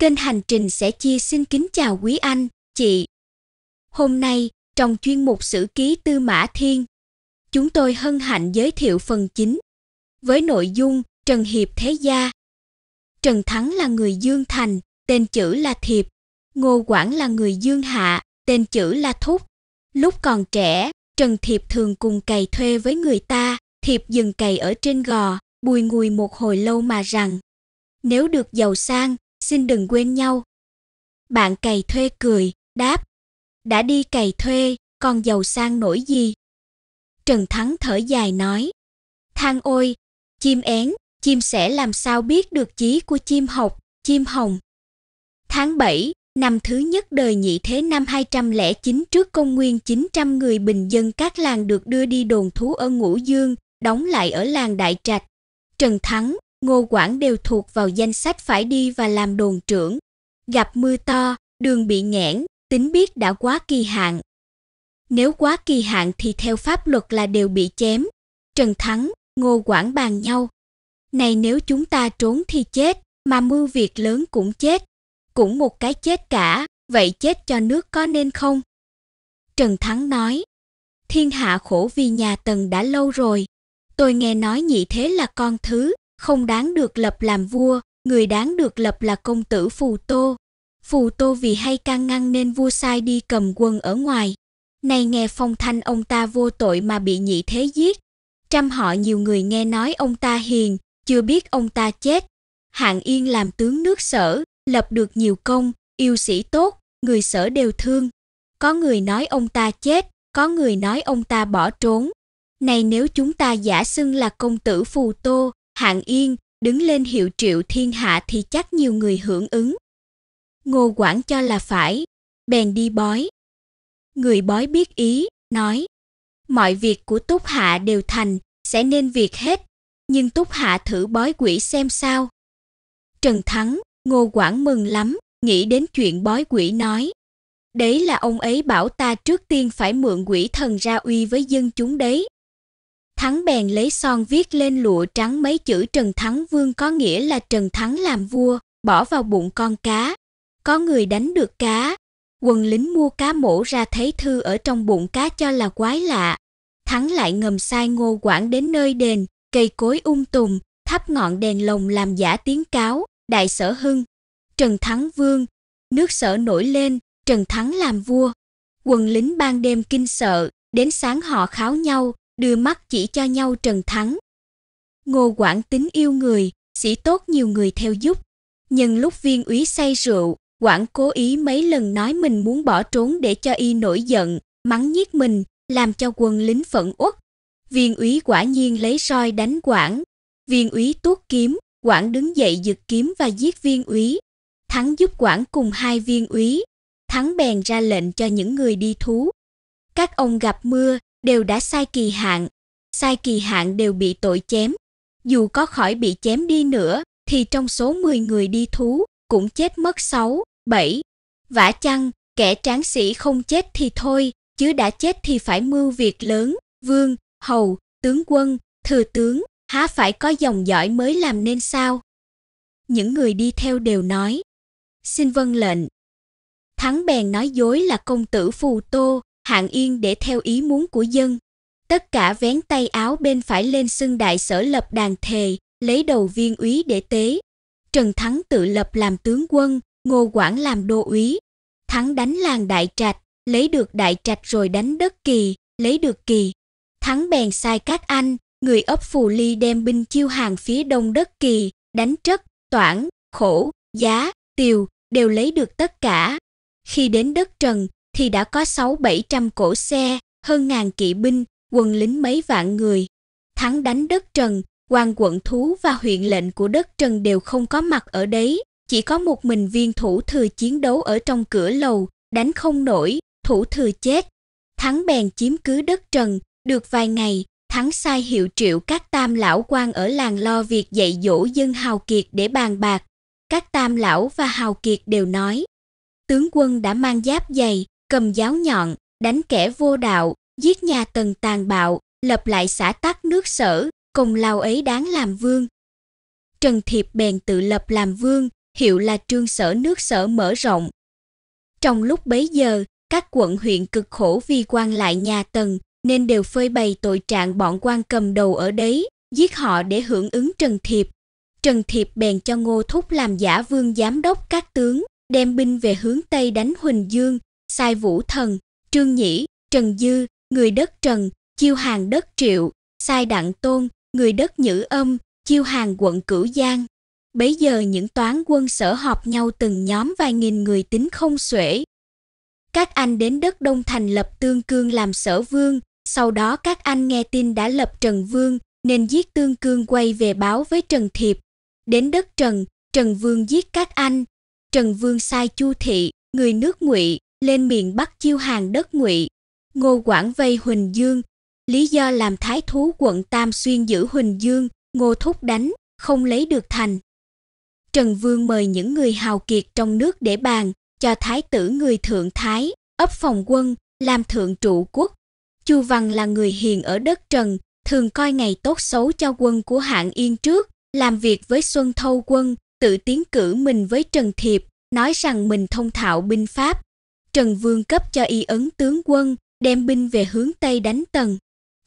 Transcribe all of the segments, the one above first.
Kênh Hành Trình sẽ chia xin kính chào quý anh, chị. Hôm nay, trong chuyên mục Sử ký Tư Mã Thiên, chúng tôi hân hạnh giới thiệu phần chính với nội dung Trần Hiệp Thế Gia. Trần Thắng là người Dương Thành, tên chữ là Thiệp. Ngô Quảng là người Dương Hạ, tên chữ là Thúc. Lúc còn trẻ, Trần Thiệp thường cùng cày thuê với người ta, Thiệp dừng cày ở trên gò, bùi ngùi một hồi lâu mà rằng, nếu được giàu sang xin đừng quên nhau. Bạn cày thuê cười, đáp, đã đi cày thuê, còn giàu sang nổi gì? Trần Thắng thở dài nói, Thang ôi, chim én, chim sẽ làm sao biết được chí của chim học, chim hồng. Tháng 7, năm thứ nhất đời nhị thế năm 209 trước công nguyên 900 người bình dân các làng được đưa đi đồn thú ở Ngũ Dương, đóng lại ở làng Đại Trạch. Trần Thắng, Ngô Quảng đều thuộc vào danh sách phải đi và làm đồn trưởng. Gặp mưa to, đường bị nghẽn, tính biết đã quá kỳ hạn. Nếu quá kỳ hạn thì theo pháp luật là đều bị chém. Trần Thắng, Ngô Quảng bàn nhau. Này nếu chúng ta trốn thì chết, mà mưu việc lớn cũng chết. Cũng một cái chết cả, vậy chết cho nước có nên không? Trần Thắng nói, thiên hạ khổ vì nhà tần đã lâu rồi. Tôi nghe nói nhị thế là con thứ, không đáng được lập làm vua, người đáng được lập là công tử Phù Tô. Phù Tô vì hay can ngăn nên vua sai đi cầm quân ở ngoài. Nay nghe phong thanh ông ta vô tội mà bị nhị thế giết. Trăm họ nhiều người nghe nói ông ta hiền, chưa biết ông ta chết. Hạng Yên làm tướng nước sở, lập được nhiều công, yêu sĩ tốt, người sở đều thương. Có người nói ông ta chết, có người nói ông ta bỏ trốn. Này nếu chúng ta giả xưng là công tử Phù Tô, hạng yên đứng lên hiệu triệu thiên hạ thì chắc nhiều người hưởng ứng ngô quản cho là phải bèn đi bói người bói biết ý nói mọi việc của túc hạ đều thành sẽ nên việc hết nhưng túc hạ thử bói quỷ xem sao trần thắng ngô quản mừng lắm nghĩ đến chuyện bói quỷ nói đấy là ông ấy bảo ta trước tiên phải mượn quỷ thần ra uy với dân chúng đấy Thắng bèn lấy son viết lên lụa trắng mấy chữ Trần Thắng Vương có nghĩa là Trần Thắng làm vua, bỏ vào bụng con cá. Có người đánh được cá, quân lính mua cá mổ ra thấy thư ở trong bụng cá cho là quái lạ. Thắng lại ngầm sai ngô quảng đến nơi đền, cây cối um tùm, thắp ngọn đèn lồng làm giả tiếng cáo, đại sở hưng. Trần Thắng Vương, nước sở nổi lên, Trần Thắng làm vua. quân lính ban đêm kinh sợ, đến sáng họ kháo nhau, đưa mắt chỉ cho nhau trần thắng. Ngô Quảng tính yêu người, sĩ tốt nhiều người theo giúp. Nhưng lúc viên úy say rượu, Quảng cố ý mấy lần nói mình muốn bỏ trốn để cho y nổi giận, mắng nhiếc mình, làm cho quân lính phẫn uất. Viên úy quả nhiên lấy roi đánh Quảng. Viên úy tuốt kiếm, Quảng đứng dậy giật kiếm và giết viên úy. Thắng giúp Quảng cùng hai viên úy. Thắng bèn ra lệnh cho những người đi thú. Các ông gặp mưa, đều đã sai kỳ hạn, sai kỳ hạn đều bị tội chém. Dù có khỏi bị chém đi nữa, thì trong số 10 người đi thú cũng chết mất 6, 7. Vả chăng, kẻ tráng sĩ không chết thì thôi, chứ đã chết thì phải mưu việc lớn, vương, hầu, tướng quân, thừa tướng, há phải có dòng dõi mới làm nên sao? Những người đi theo đều nói, xin vâng lệnh. Thắng bèn nói dối là công tử Phù Tô, hạng yên để theo ý muốn của dân. Tất cả vén tay áo bên phải lên xưng đại sở lập đàn thề, lấy đầu viên úy để tế. Trần Thắng tự lập làm tướng quân, Ngô Quảng làm đô úy. Thắng đánh làng Đại Trạch, lấy được Đại Trạch rồi đánh đất kỳ, lấy được kỳ. Thắng bèn sai các anh, người ấp Phù Ly đem binh chiêu hàng phía đông đất kỳ, đánh trất, toản, khổ, giá, tiều, đều lấy được tất cả. Khi đến đất Trần, thì đã có sáu bảy trăm cỗ xe, hơn ngàn kỵ binh, quân lính mấy vạn người. Thắng đánh đất Trần, quan quận thú và huyện lệnh của đất Trần đều không có mặt ở đấy, chỉ có một mình viên thủ thừa chiến đấu ở trong cửa lầu, đánh không nổi, thủ thừa chết. Thắng bèn chiếm cứ đất Trần, được vài ngày, thắng sai hiệu triệu các tam lão quan ở làng lo việc dạy dỗ dân hào kiệt để bàn bạc. Các tam lão và hào kiệt đều nói, tướng quân đã mang giáp dày, cầm giáo nhọn, đánh kẻ vô đạo, giết nhà tần tàn bạo, lập lại xã tắc nước sở, công lao ấy đáng làm vương. Trần Thiệp bèn tự lập làm vương, hiệu là trương sở nước sở mở rộng. Trong lúc bấy giờ, các quận huyện cực khổ vì quan lại nhà tần, nên đều phơi bày tội trạng bọn quan cầm đầu ở đấy, giết họ để hưởng ứng Trần Thiệp. Trần Thiệp bèn cho Ngô Thúc làm giả vương giám đốc các tướng, đem binh về hướng Tây đánh Huỳnh Dương, Sai Vũ Thần, Trương Nhĩ, Trần Dư, người đất Trần, chiêu hàng đất Triệu, Sai Đặng Tôn, người đất Nhữ Âm, chiêu hàng quận Cửu Giang. Bấy giờ những toán quân sở họp nhau từng nhóm vài nghìn người tính không xuể. Các anh đến đất Đông Thành lập Tương Cương làm sở vương, sau đó các anh nghe tin đã lập Trần Vương nên giết Tương Cương quay về báo với Trần Thiệp. Đến đất Trần, Trần Vương giết các anh. Trần Vương sai Chu Thị, người nước Ngụy, lên miền Bắc chiêu hàng đất ngụy. Ngô Quảng vây Huỳnh Dương, lý do làm thái thú quận Tam Xuyên giữ Huỳnh Dương, Ngô Thúc đánh, không lấy được thành. Trần Vương mời những người hào kiệt trong nước để bàn, cho thái tử người thượng thái, ấp phòng quân, làm thượng trụ quốc. Chu Văn là người hiền ở đất Trần, thường coi ngày tốt xấu cho quân của hạng Yên trước, làm việc với Xuân Thâu quân, tự tiến cử mình với Trần Thiệp, nói rằng mình thông thạo binh pháp, Trần Vương cấp cho y ấn tướng quân, đem binh về hướng Tây đánh Tần.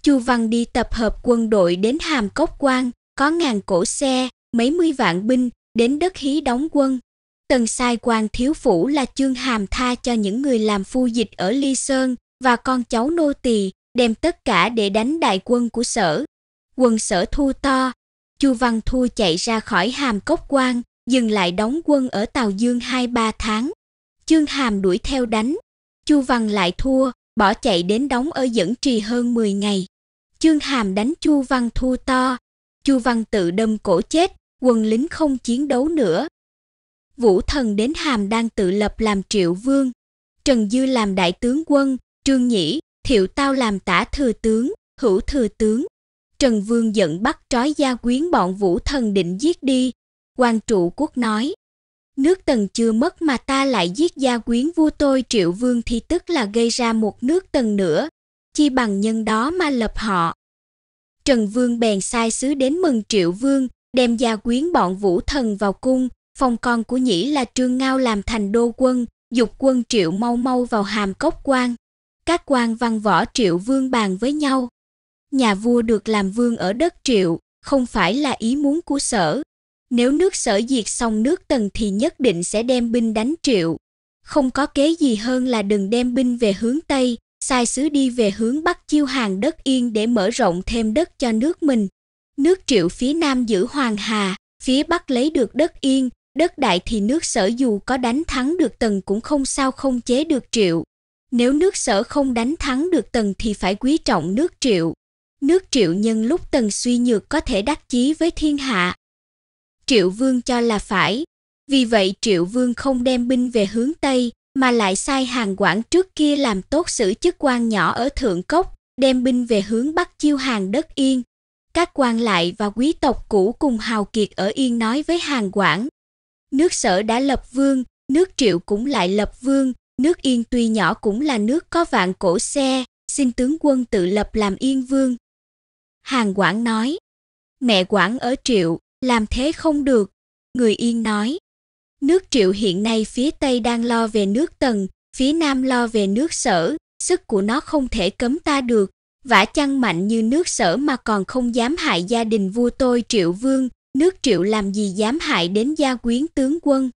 Chu Văn đi tập hợp quân đội đến Hàm Cốc Quan, có ngàn cổ xe, mấy mươi vạn binh, đến đất hí đóng quân. Tần sai quan thiếu phủ là chương hàm tha cho những người làm phu dịch ở Ly Sơn và con cháu nô tỳ đem tất cả để đánh đại quân của sở. Quân sở thu to, Chu Văn Thu chạy ra khỏi hàm cốc quan, dừng lại đóng quân ở Tàu Dương 2-3 tháng. Chương Hàm đuổi theo đánh, Chu Văn lại thua, bỏ chạy đến đóng ở dẫn trì hơn 10 ngày. Chương Hàm đánh Chu Văn thua to, Chu Văn tự đâm cổ chết, quân lính không chiến đấu nữa. Vũ thần đến Hàm đang tự lập làm triệu vương, Trần Dư làm đại tướng quân, Trương Nhĩ, Thiệu Tao làm tả thừa tướng, hữu thừa tướng. Trần Vương giận bắt trói gia quyến bọn Vũ thần định giết đi. Quan trụ quốc nói, Nước tần chưa mất mà ta lại giết gia quyến vua tôi triệu vương thì tức là gây ra một nước tần nữa, chi bằng nhân đó mà lập họ. Trần Vương bèn sai sứ đến mừng Triệu Vương, đem gia quyến bọn Vũ Thần vào cung, phong con của Nhĩ là Trương Ngao làm thành đô quân, dục quân Triệu mau mau vào hàm cốc quan. Các quan văn võ Triệu Vương bàn với nhau. Nhà vua được làm vương ở đất Triệu, không phải là ý muốn của sở, nếu nước sở diệt xong nước tần thì nhất định sẽ đem binh đánh triệu. Không có kế gì hơn là đừng đem binh về hướng Tây, sai sứ đi về hướng Bắc chiêu hàng đất yên để mở rộng thêm đất cho nước mình. Nước triệu phía Nam giữ Hoàng Hà, phía Bắc lấy được đất yên, đất đại thì nước sở dù có đánh thắng được tần cũng không sao không chế được triệu. Nếu nước sở không đánh thắng được tần thì phải quý trọng nước triệu. Nước triệu nhân lúc tần suy nhược có thể đắc chí với thiên hạ, Triệu Vương cho là phải. Vì vậy Triệu Vương không đem binh về hướng Tây, mà lại sai hàng quản trước kia làm tốt xử chức quan nhỏ ở Thượng Cốc, đem binh về hướng Bắc chiêu hàng đất Yên. Các quan lại và quý tộc cũ cùng hào kiệt ở Yên nói với hàng quản. Nước sở đã lập vương, nước triệu cũng lại lập vương, nước Yên tuy nhỏ cũng là nước có vạn cổ xe, xin tướng quân tự lập làm Yên vương. Hàng quản nói, mẹ quản ở triệu, làm thế không được người yên nói nước triệu hiện nay phía tây đang lo về nước tần phía nam lo về nước sở sức của nó không thể cấm ta được vả chăng mạnh như nước sở mà còn không dám hại gia đình vua tôi triệu vương nước triệu làm gì dám hại đến gia quyến tướng quân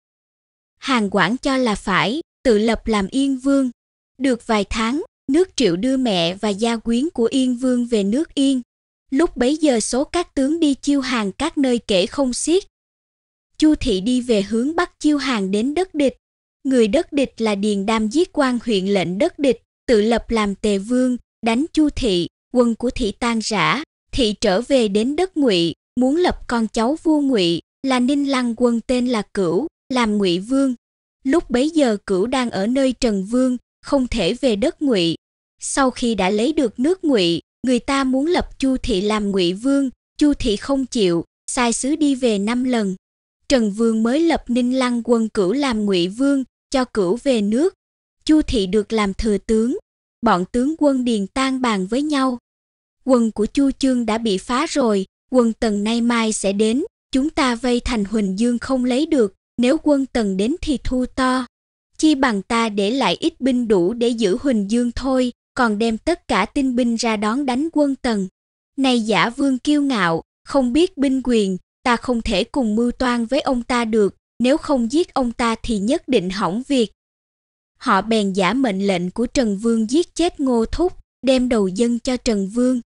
hàng quản cho là phải tự lập làm yên vương được vài tháng nước triệu đưa mẹ và gia quyến của yên vương về nước yên Lúc bấy giờ số các tướng đi chiêu hàng các nơi kể không xiết. Chu thị đi về hướng bắc chiêu hàng đến đất địch. Người đất địch là Điền Đam giết quan huyện lệnh đất địch, tự lập làm tề vương, đánh Chu thị, quân của thị tan rã, thị trở về đến đất Ngụy, muốn lập con cháu vua Ngụy là Ninh Lăng quân tên là Cửu, làm Ngụy vương. Lúc bấy giờ Cửu đang ở nơi Trần Vương, không thể về đất Ngụy. Sau khi đã lấy được nước Ngụy, người ta muốn lập Chu thị làm Ngụy vương, Chu thị không chịu, sai sứ đi về năm lần. Trần Vương mới lập Ninh Lăng quân Cửu làm Ngụy vương, cho Cửu về nước. Chu thị được làm thừa tướng. Bọn tướng quân Điền tan bàn với nhau. Quân của Chu Chương đã bị phá rồi, quân Tần nay mai sẽ đến, chúng ta vây thành Huỳnh Dương không lấy được, nếu quân Tần đến thì thu to. Chi bằng ta để lại ít binh đủ để giữ Huỳnh Dương thôi, còn đem tất cả tinh binh ra đón đánh quân tần. này giả vương kiêu ngạo, không biết binh quyền, ta không thể cùng mưu toan với ông ta được, nếu không giết ông ta thì nhất định hỏng việc. Họ bèn giả mệnh lệnh của Trần Vương giết chết Ngô Thúc, đem đầu dân cho Trần Vương.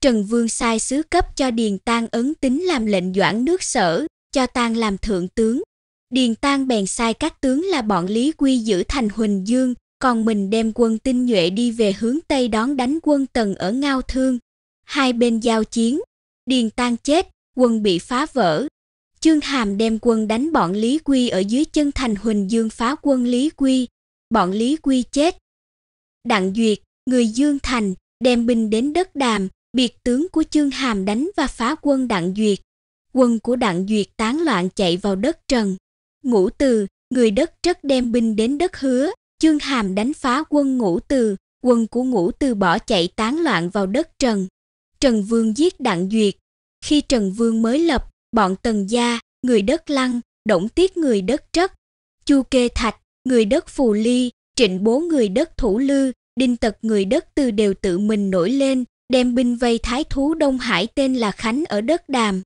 Trần Vương sai sứ cấp cho Điền Tang ấn tính làm lệnh doãn nước sở, cho Tang làm thượng tướng. Điền Tang bèn sai các tướng là bọn Lý Quy giữ thành Huỳnh Dương, còn mình đem quân tinh nhuệ đi về hướng Tây đón đánh quân Tần ở Ngao Thương. Hai bên giao chiến, Điền Tan chết, quân bị phá vỡ. Chương Hàm đem quân đánh bọn Lý Quy ở dưới chân thành Huỳnh Dương phá quân Lý Quy, bọn Lý Quy chết. Đặng Duyệt, người Dương Thành, đem binh đến đất Đàm, biệt tướng của Chương Hàm đánh và phá quân Đặng Duyệt. Quân của Đặng Duyệt tán loạn chạy vào đất Trần. Ngũ Từ, người đất rất đem binh đến đất Hứa, Chương Hàm đánh phá quân ngũ từ, quân của ngũ từ bỏ chạy tán loạn vào đất Trần. Trần Vương giết Đặng Duyệt. Khi Trần Vương mới lập, bọn Tần Gia, người đất Lăng, Đổng Tiết người đất Trất, Chu Kê Thạch, người đất Phù Ly, Trịnh Bố người đất Thủ Lư, Đinh Tật người đất Từ đều tự mình nổi lên, đem binh vây thái thú Đông Hải tên là Khánh ở đất Đàm.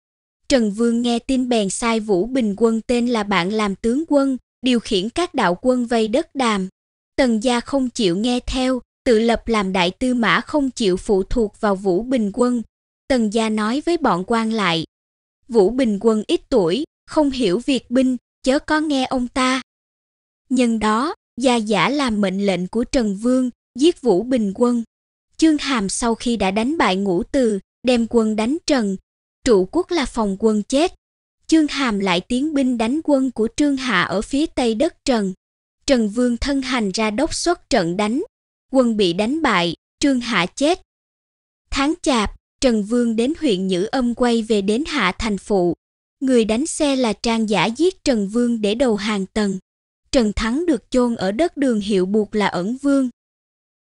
Trần Vương nghe tin bèn sai Vũ Bình quân tên là bạn làm tướng quân, điều khiển các đạo quân vây đất Đàm. Tần gia không chịu nghe theo, tự lập làm đại tư mã không chịu phụ thuộc vào Vũ Bình Quân. Tần gia nói với bọn quan lại, Vũ Bình Quân ít tuổi, không hiểu việc binh, chớ có nghe ông ta. Nhân đó, gia giả làm mệnh lệnh của Trần Vương, giết Vũ Bình Quân. Chương Hàm sau khi đã đánh bại Ngũ Từ, đem quân đánh Trần, trụ quốc là phòng quân chết. Chương Hàm lại tiến binh đánh quân của Trương Hạ ở phía tây đất Trần. Trần Vương thân hành ra đốc xuất trận đánh, quân bị đánh bại, Trương Hạ chết. Tháng chạp, Trần Vương đến huyện Nhữ Âm quay về đến Hạ Thành Phụ. Người đánh xe là Trang Giả giết Trần Vương để đầu hàng tần. Trần Thắng được chôn ở đất đường hiệu buộc là ẩn vương.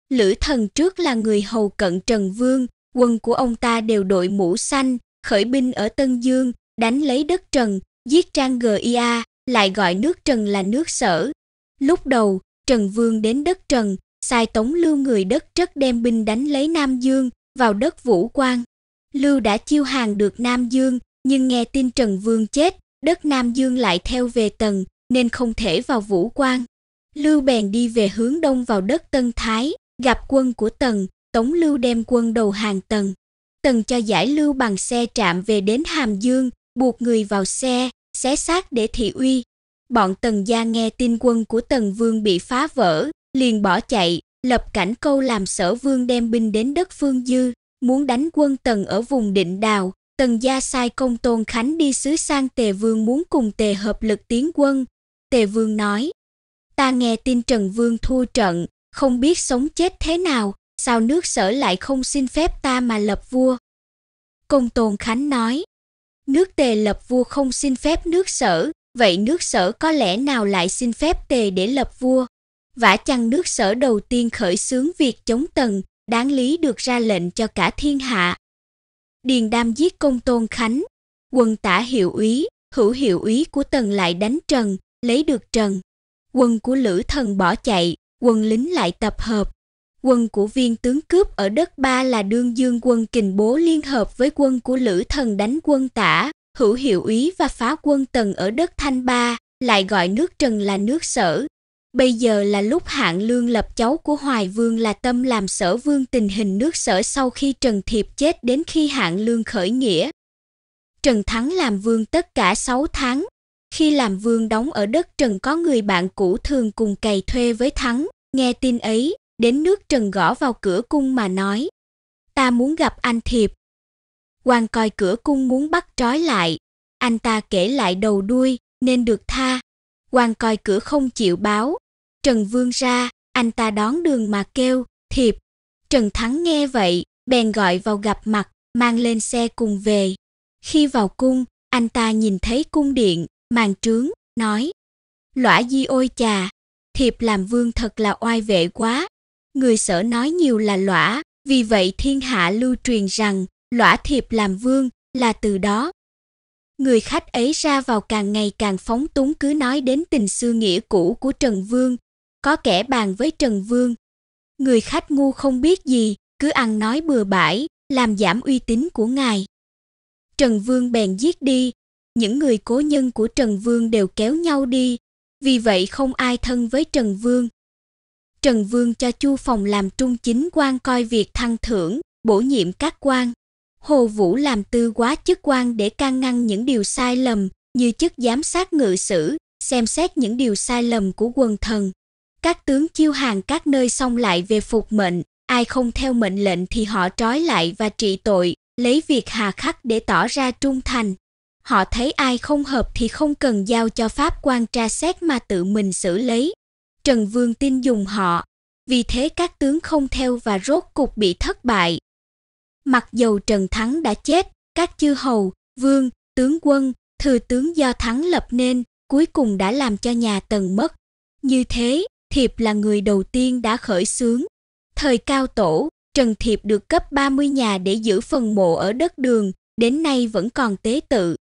Lữ thần trước là người hầu cận Trần Vương, quân của ông ta đều đội mũ xanh, khởi binh ở Tân Dương, đánh lấy đất Trần, giết Trang Gia, lại gọi nước Trần là nước sở, Lúc đầu, Trần Vương đến đất Trần, sai Tống Lưu người đất rất đem binh đánh lấy Nam Dương vào đất Vũ quang Lưu đã chiêu hàng được Nam Dương, nhưng nghe tin Trần Vương chết, đất Nam Dương lại theo về Tần, nên không thể vào Vũ quang Lưu bèn đi về hướng đông vào đất Tân Thái, gặp quân của Tần, Tống Lưu đem quân đầu hàng Tần. Tần cho giải Lưu bằng xe trạm về đến Hàm Dương, buộc người vào xe, xé xác để thị uy bọn Tần gia nghe tin quân của Tần Vương bị phá vỡ, liền bỏ chạy, lập cảnh câu làm sở vương đem binh đến đất phương dư, muốn đánh quân Tần ở vùng định đào. Tần gia sai công tôn khánh đi sứ sang Tề Vương muốn cùng Tề hợp lực tiến quân. Tề Vương nói, ta nghe tin Trần Vương thua trận, không biết sống chết thế nào, sao nước sở lại không xin phép ta mà lập vua. Công tôn khánh nói, nước Tề lập vua không xin phép nước sở, vậy nước sở có lẽ nào lại xin phép tề để lập vua? Vả chăng nước sở đầu tiên khởi xướng việc chống tần, đáng lý được ra lệnh cho cả thiên hạ. Điền đam giết công tôn khánh, quân tả hiệu úy, hữu hiệu úy của tần lại đánh trần, lấy được trần. Quân của lữ thần bỏ chạy, quân lính lại tập hợp. Quân của viên tướng cướp ở đất ba là đương dương quân kình bố liên hợp với quân của lữ thần đánh quân tả hữu hiệu úy và phá quân tần ở đất Thanh Ba, lại gọi nước Trần là nước sở. Bây giờ là lúc hạng lương lập cháu của Hoài Vương là tâm làm sở vương tình hình nước sở sau khi Trần Thiệp chết đến khi hạng lương khởi nghĩa. Trần Thắng làm vương tất cả 6 tháng. Khi làm vương đóng ở đất Trần có người bạn cũ thường cùng cày thuê với Thắng, nghe tin ấy, đến nước Trần gõ vào cửa cung mà nói. Ta muốn gặp anh Thiệp, quan coi cửa cung muốn bắt trói lại. Anh ta kể lại đầu đuôi nên được tha. Quan coi cửa không chịu báo. Trần Vương ra, anh ta đón đường mà kêu, thiệp. Trần Thắng nghe vậy, bèn gọi vào gặp mặt, mang lên xe cùng về. Khi vào cung, anh ta nhìn thấy cung điện, màn trướng, nói. Lõa di ôi chà, thiệp làm vương thật là oai vệ quá. Người sở nói nhiều là lõa, vì vậy thiên hạ lưu truyền rằng lõa thiệp làm vương là từ đó người khách ấy ra vào càng ngày càng phóng túng cứ nói đến tình xưa nghĩa cũ của trần vương có kẻ bàn với trần vương người khách ngu không biết gì cứ ăn nói bừa bãi làm giảm uy tín của ngài trần vương bèn giết đi những người cố nhân của trần vương đều kéo nhau đi vì vậy không ai thân với trần vương trần vương cho chu phòng làm trung chính quan coi việc thăng thưởng bổ nhiệm các quan Hồ Vũ làm tư quá chức quan để can ngăn những điều sai lầm như chức giám sát ngự sử, xem xét những điều sai lầm của quần thần. Các tướng chiêu hàng các nơi xong lại về phục mệnh, ai không theo mệnh lệnh thì họ trói lại và trị tội, lấy việc hà khắc để tỏ ra trung thành. Họ thấy ai không hợp thì không cần giao cho pháp quan tra xét mà tự mình xử lấy. Trần Vương tin dùng họ, vì thế các tướng không theo và rốt cục bị thất bại mặc dầu Trần Thắng đã chết, các chư hầu, vương, tướng quân, thừa tướng do Thắng lập nên, cuối cùng đã làm cho nhà Tần mất. Như thế, Thiệp là người đầu tiên đã khởi xướng. Thời cao tổ, Trần Thiệp được cấp 30 nhà để giữ phần mộ ở đất đường, đến nay vẫn còn tế tự.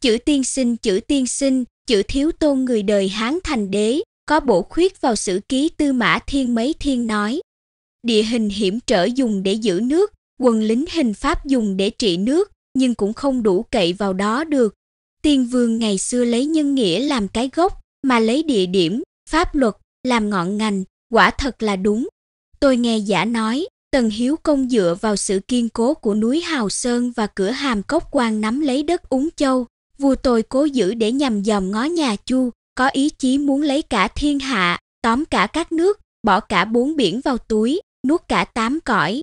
Chữ tiên sinh, chữ tiên sinh, chữ thiếu tôn người đời Hán thành đế, có bổ khuyết vào sử ký tư mã thiên mấy thiên nói. Địa hình hiểm trở dùng để giữ nước, Quân lính hình Pháp dùng để trị nước nhưng cũng không đủ cậy vào đó được. Tiên vương ngày xưa lấy nhân nghĩa làm cái gốc mà lấy địa điểm, pháp luật làm ngọn ngành, quả thật là đúng. Tôi nghe giả nói, Tần Hiếu Công dựa vào sự kiên cố của núi Hào Sơn và cửa hàm cốc quan nắm lấy đất Úng Châu, vua tôi cố giữ để nhằm dòm ngó nhà Chu, có ý chí muốn lấy cả thiên hạ, tóm cả các nước, bỏ cả bốn biển vào túi, nuốt cả tám cõi,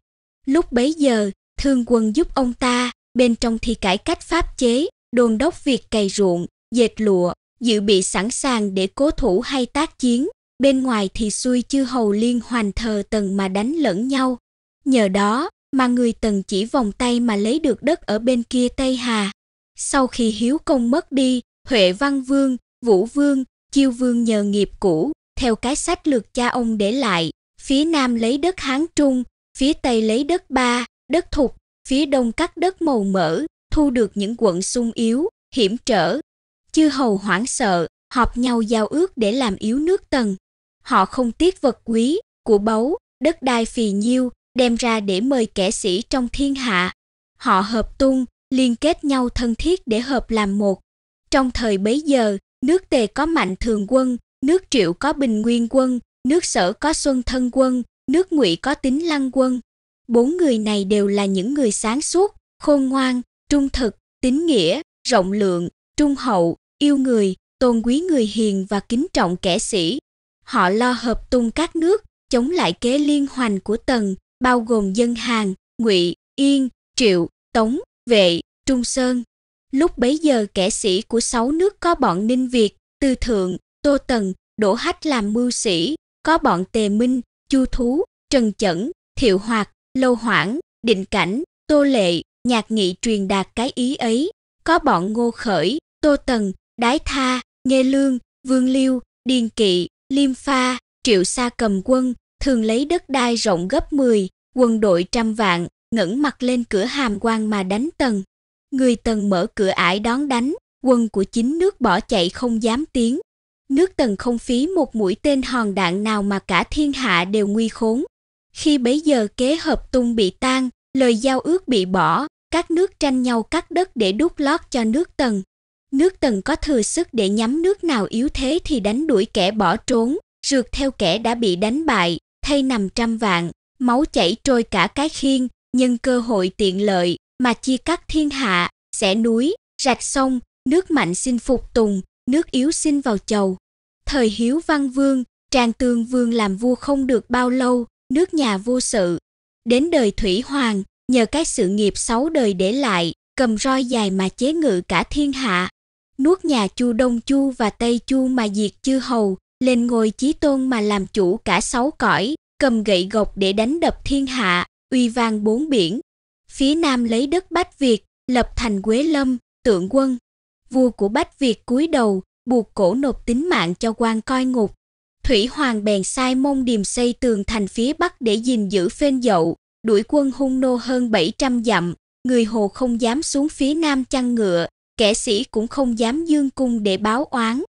Lúc bấy giờ, thương quân giúp ông ta, bên trong thì cải cách pháp chế, đồn đốc việc cày ruộng, dệt lụa, dự bị sẵn sàng để cố thủ hay tác chiến. Bên ngoài thì xuôi chư hầu liên hoàn thờ tần mà đánh lẫn nhau. Nhờ đó mà người tần chỉ vòng tay mà lấy được đất ở bên kia Tây Hà. Sau khi Hiếu Công mất đi, Huệ Văn Vương, Vũ Vương, Chiêu Vương nhờ nghiệp cũ, theo cái sách lược cha ông để lại, phía Nam lấy đất Hán Trung, phía tây lấy đất ba, đất thục, phía đông cắt đất màu mỡ, thu được những quận sung yếu, hiểm trở. Chư hầu hoảng sợ, họp nhau giao ước để làm yếu nước tần. Họ không tiếc vật quý, của báu, đất đai phì nhiêu, đem ra để mời kẻ sĩ trong thiên hạ. Họ hợp tung, liên kết nhau thân thiết để hợp làm một. Trong thời bấy giờ, nước Tề có mạnh thường quân, nước Triệu có bình nguyên quân, nước Sở có xuân thân quân, nước ngụy có tính lăng quân bốn người này đều là những người sáng suốt khôn ngoan trung thực tín nghĩa rộng lượng trung hậu yêu người tôn quý người hiền và kính trọng kẻ sĩ họ lo hợp tung các nước chống lại kế liên hoành của tần bao gồm dân hàn ngụy yên triệu tống vệ trung sơn lúc bấy giờ kẻ sĩ của sáu nước có bọn ninh việt tư thượng tô tần đỗ hách làm mưu sĩ có bọn tề minh Chu Thú, Trần Chẩn, Thiệu Hoạt, Lâu Hoảng, Định Cảnh, Tô Lệ, nhạc nghị truyền đạt cái ý ấy. Có bọn Ngô Khởi, Tô Tần, Đái Tha, Nghê Lương, Vương Liêu, Điền Kỵ, Liêm Pha, Triệu Sa cầm quân, thường lấy đất đai rộng gấp 10, quân đội trăm vạn, ngẩng mặt lên cửa hàm quan mà đánh Tần. Người Tần mở cửa ải đón đánh, quân của chính nước bỏ chạy không dám tiến. Nước tần không phí một mũi tên hòn đạn nào mà cả thiên hạ đều nguy khốn. Khi bấy giờ kế hợp tung bị tan, lời giao ước bị bỏ, các nước tranh nhau cắt đất để đút lót cho nước tần. Nước tần có thừa sức để nhắm nước nào yếu thế thì đánh đuổi kẻ bỏ trốn, rượt theo kẻ đã bị đánh bại, thay nằm trăm vạn, máu chảy trôi cả cái khiên, nhân cơ hội tiện lợi mà chia cắt thiên hạ, sẽ núi, rạch sông, nước mạnh xin phục tùng, nước yếu xin vào chầu. Thời Hiếu Văn Vương, Tràng Tương Vương làm vua không được bao lâu, nước nhà vô sự. Đến đời Thủy Hoàng, nhờ cái sự nghiệp sáu đời để lại, cầm roi dài mà chế ngự cả thiên hạ. Nuốt nhà Chu Đông Chu và Tây Chu mà diệt chư hầu, lên ngôi chí tôn mà làm chủ cả sáu cõi, cầm gậy gộc để đánh đập thiên hạ, uy vang bốn biển. Phía Nam lấy đất Bách Việt, lập thành Quế Lâm, tượng quân, vua của Bách Việt cúi đầu, buộc cổ nộp tính mạng cho quan coi ngục. Thủy Hoàng bèn sai mông điềm xây tường thành phía Bắc để gìn giữ phên dậu, đuổi quân hung nô hơn 700 dặm, người Hồ không dám xuống phía Nam chăn ngựa, kẻ sĩ cũng không dám dương cung để báo oán.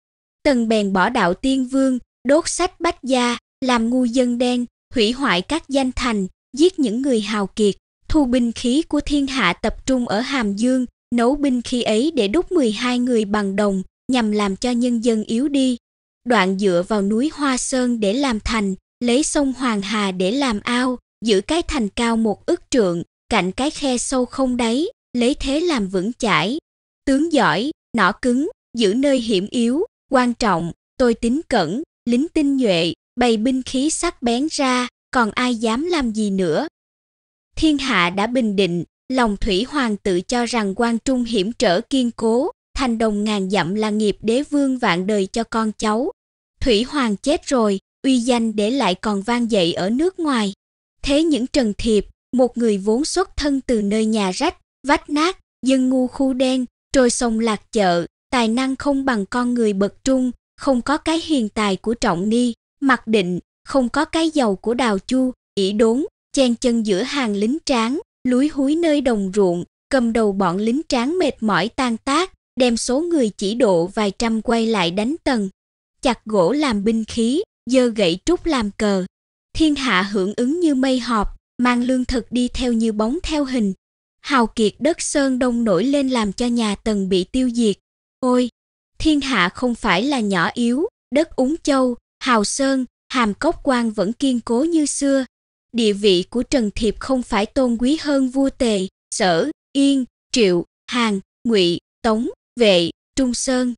Tần bèn bỏ đạo tiên vương, đốt sách bách gia, làm ngu dân đen, hủy hoại các danh thành, giết những người hào kiệt, thu binh khí của thiên hạ tập trung ở Hàm Dương, nấu binh khi ấy để đúc 12 người bằng đồng nhằm làm cho nhân dân yếu đi. Đoạn dựa vào núi Hoa Sơn để làm thành, lấy sông Hoàng Hà để làm ao, giữ cái thành cao một ức trượng, cạnh cái khe sâu không đáy, lấy thế làm vững chãi. Tướng giỏi, nỏ cứng, giữ nơi hiểm yếu, quan trọng, tôi tính cẩn, lính tinh nhuệ, bày binh khí sắc bén ra, còn ai dám làm gì nữa. Thiên hạ đã bình định, Lòng thủy hoàng tự cho rằng quan trung hiểm trở kiên cố, thành đồng ngàn dặm là nghiệp đế vương vạn đời cho con cháu. Thủy hoàng chết rồi, uy danh để lại còn vang dậy ở nước ngoài. Thế những Trần Thiệp, một người vốn xuất thân từ nơi nhà rách, vách nát, dân ngu khu đen, trôi sông lạc chợ, tài năng không bằng con người bậc trung, không có cái hiền tài của Trọng Ni, mặc định, không có cái giàu của Đào Chu, ỷ đốn, chen chân giữa hàng lính tráng, lúi húi nơi đồng ruộng, cầm đầu bọn lính tráng mệt mỏi tan tác, đem số người chỉ độ vài trăm quay lại đánh tầng Chặt gỗ làm binh khí, dơ gậy trúc làm cờ. Thiên hạ hưởng ứng như mây họp, mang lương thực đi theo như bóng theo hình. Hào kiệt đất Sơn Đông nổi lên làm cho nhà tầng bị tiêu diệt. Ôi, thiên hạ không phải là nhỏ yếu, đất Úng Châu, Hào Sơn, Hàm Cốc Quan vẫn kiên cố như xưa, địa vị của Trần Thiệp không phải tôn quý hơn vua Tề, Sở, Yên, Triệu, Hàng, Ngụy, Tống, Vệ, Trung Sơn,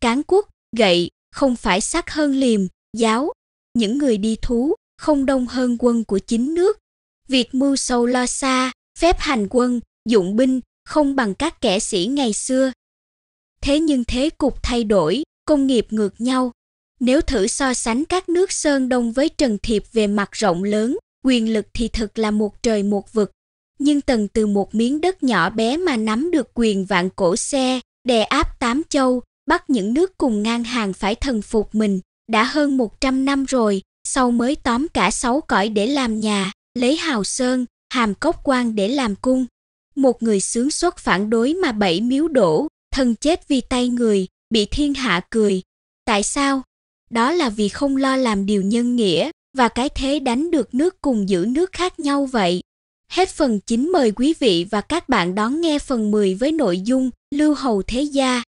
Cán Quốc, Gậy, không phải sắc hơn liềm, giáo. Những người đi thú không đông hơn quân của chính nước. Việc mưu sâu lo xa, phép hành quân, dụng binh không bằng các kẻ sĩ ngày xưa. Thế nhưng thế cục thay đổi, công nghiệp ngược nhau. Nếu thử so sánh các nước Sơn Đông với Trần Thiệp về mặt rộng lớn, quyền lực thì thật là một trời một vực nhưng tần từ một miếng đất nhỏ bé mà nắm được quyền vạn cổ xe đè áp tám châu bắt những nước cùng ngang hàng phải thần phục mình đã hơn 100 năm rồi sau mới tóm cả sáu cõi để làm nhà lấy hào sơn hàm cốc quan để làm cung một người sướng xuất phản đối mà bảy miếu đổ thân chết vì tay người bị thiên hạ cười tại sao đó là vì không lo làm điều nhân nghĩa và cái thế đánh được nước cùng giữ nước khác nhau vậy. Hết phần 9 mời quý vị và các bạn đón nghe phần 10 với nội dung Lưu Hầu Thế Gia.